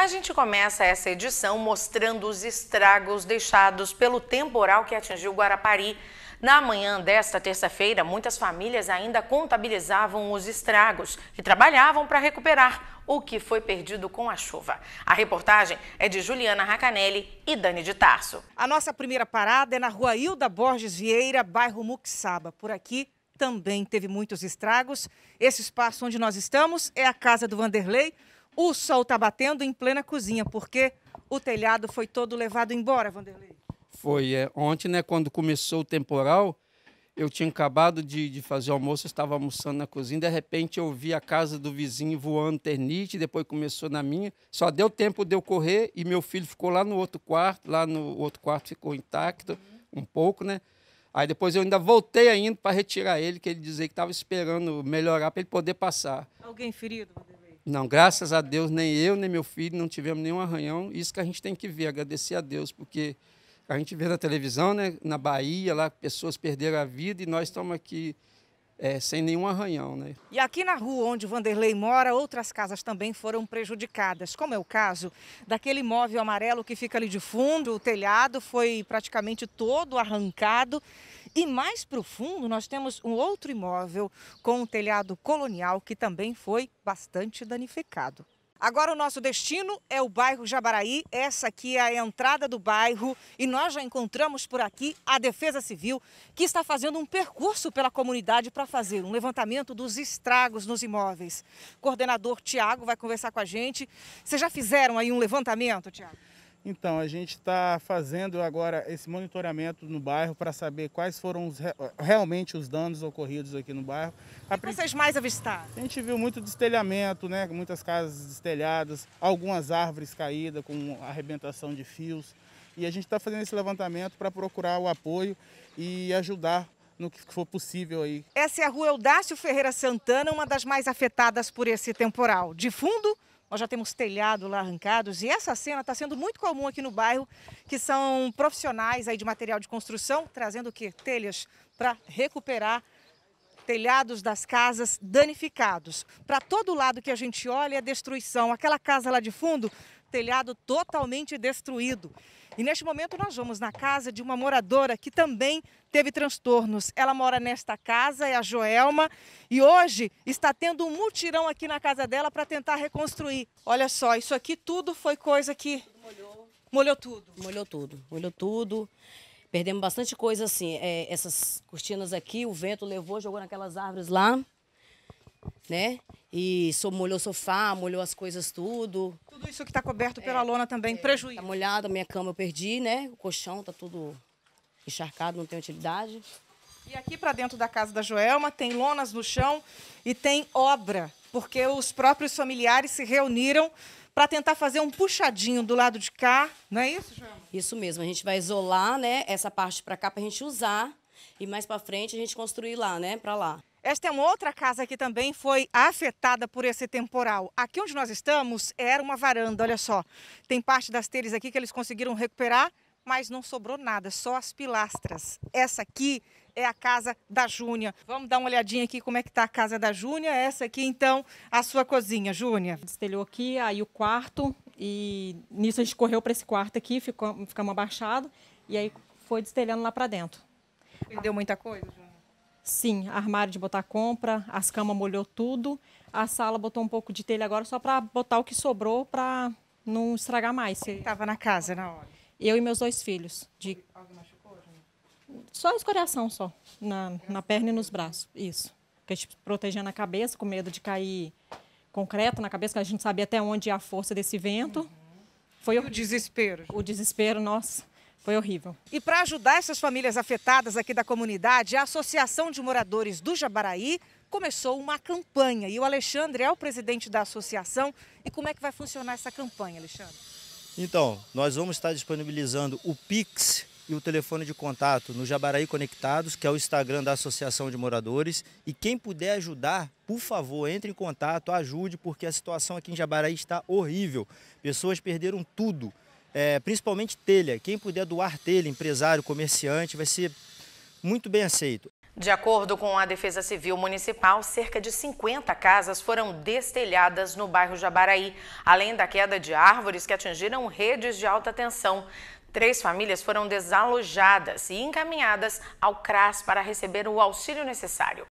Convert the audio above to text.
A gente começa essa edição mostrando os estragos deixados pelo temporal que atingiu Guarapari. Na manhã desta terça-feira, muitas famílias ainda contabilizavam os estragos e trabalhavam para recuperar o que foi perdido com a chuva. A reportagem é de Juliana Racanelli e Dani de Tarso. A nossa primeira parada é na rua Hilda Borges Vieira, bairro Muxaba. Por aqui, também teve muitos estragos. Esse espaço onde nós estamos é a casa do Vanderlei, o sol está batendo em plena cozinha, porque o telhado foi todo levado embora, Vanderlei. Foi. É, ontem, né, quando começou o temporal, eu tinha acabado de, de fazer almoço, estava almoçando na cozinha, de repente eu vi a casa do vizinho voando ternite, depois começou na minha. Só deu tempo de eu correr e meu filho ficou lá no outro quarto, lá no outro quarto ficou intacto uhum. um pouco, né? Aí depois eu ainda voltei ainda para retirar ele, que ele dizia que estava esperando melhorar para ele poder passar. Alguém ferido? Não, graças a Deus, nem eu, nem meu filho não tivemos nenhum arranhão. Isso que a gente tem que ver, agradecer a Deus, porque a gente vê na televisão, né, na Bahia, lá pessoas perderam a vida e nós estamos aqui é, sem nenhum arranhão. Né? E aqui na rua onde Vanderlei mora, outras casas também foram prejudicadas, como é o caso daquele imóvel amarelo que fica ali de fundo, o telhado foi praticamente todo arrancado. E mais profundo, nós temos um outro imóvel com um telhado colonial que também foi bastante danificado. Agora o nosso destino é o bairro Jabaraí, essa aqui é a entrada do bairro e nós já encontramos por aqui a Defesa Civil, que está fazendo um percurso pela comunidade para fazer um levantamento dos estragos nos imóveis. O coordenador Tiago vai conversar com a gente. Vocês já fizeram aí um levantamento, Tiago? Então, a gente está fazendo agora esse monitoramento no bairro para saber quais foram os, realmente os danos ocorridos aqui no bairro. Para vocês mais avistaram? A gente viu muito destelhamento, né? muitas casas destelhadas, algumas árvores caídas com arrebentação de fios. E a gente está fazendo esse levantamento para procurar o apoio e ajudar no que for possível aí. Essa é a rua Eudácio Ferreira Santana, uma das mais afetadas por esse temporal. De fundo, nós já temos telhado lá arrancados. E essa cena está sendo muito comum aqui no bairro, que são profissionais aí de material de construção, trazendo o quê? Telhas para recuperar telhados das casas danificados. Para todo lado que a gente olha é destruição. Aquela casa lá de fundo telhado totalmente destruído. E neste momento nós vamos na casa de uma moradora que também teve transtornos. Ela mora nesta casa, é a Joelma, e hoje está tendo um mutirão aqui na casa dela para tentar reconstruir. Olha só, isso aqui tudo foi coisa que molhou, molhou tudo. Molhou tudo, molhou tudo. Perdemos bastante coisa assim, é, essas cortinas aqui, o vento levou, jogou naquelas árvores lá né? E sou molhou o sofá, molhou as coisas tudo. Tudo isso que está coberto é. pela é, lona também, é, prejuízo. Está molhado, minha cama eu perdi, né? O colchão está tudo encharcado, não tem utilidade. E aqui para dentro da casa da Joelma tem lonas no chão e tem obra, porque os próprios familiares se reuniram para tentar fazer um puxadinho do lado de cá, não é isso, Joelma? Isso mesmo, a gente vai isolar, né, essa parte para cá para a gente usar e mais para frente a gente construir lá, né, para lá. Esta é uma outra casa que também foi afetada por esse temporal. Aqui onde nós estamos era uma varanda, olha só. Tem parte das telhas aqui que eles conseguiram recuperar, mas não sobrou nada, só as pilastras. Essa aqui é a casa da Júnia. Vamos dar uma olhadinha aqui como é que está a casa da Júnia. Essa aqui, então, a sua cozinha, Júnia. Destelhou aqui, aí o quarto, e nisso a gente correu para esse quarto aqui, ficou, ficamos abaixados, e aí foi destelhando lá para dentro. Perdeu muita coisa, Júnia? Sim, armário de botar compra, as camas molhou tudo, a sala botou um pouco de telha agora só para botar o que sobrou para não estragar mais. Estava na casa na hora? Eu e meus dois filhos. De... machucou? Né? Só escoriação só, na, na perna e nos braços, isso. Porque a tipo, gente protegendo a cabeça com medo de cair concreto na cabeça, que a gente sabia até onde ia a força desse vento. Uhum. Foi e o desespero? O desespero, nossa. Foi horrível. E para ajudar essas famílias afetadas aqui da comunidade, a Associação de Moradores do Jabaraí começou uma campanha. E o Alexandre é o presidente da associação. E como é que vai funcionar essa campanha, Alexandre? Então, nós vamos estar disponibilizando o Pix e o telefone de contato no Jabaraí Conectados, que é o Instagram da Associação de Moradores. E quem puder ajudar, por favor, entre em contato, ajude, porque a situação aqui em Jabaraí está horrível. Pessoas perderam tudo é, principalmente telha. Quem puder doar telha, empresário, comerciante, vai ser muito bem aceito. De acordo com a Defesa Civil Municipal, cerca de 50 casas foram destelhadas no bairro Jabaraí, além da queda de árvores que atingiram redes de alta tensão. Três famílias foram desalojadas e encaminhadas ao CRAS para receber o auxílio necessário.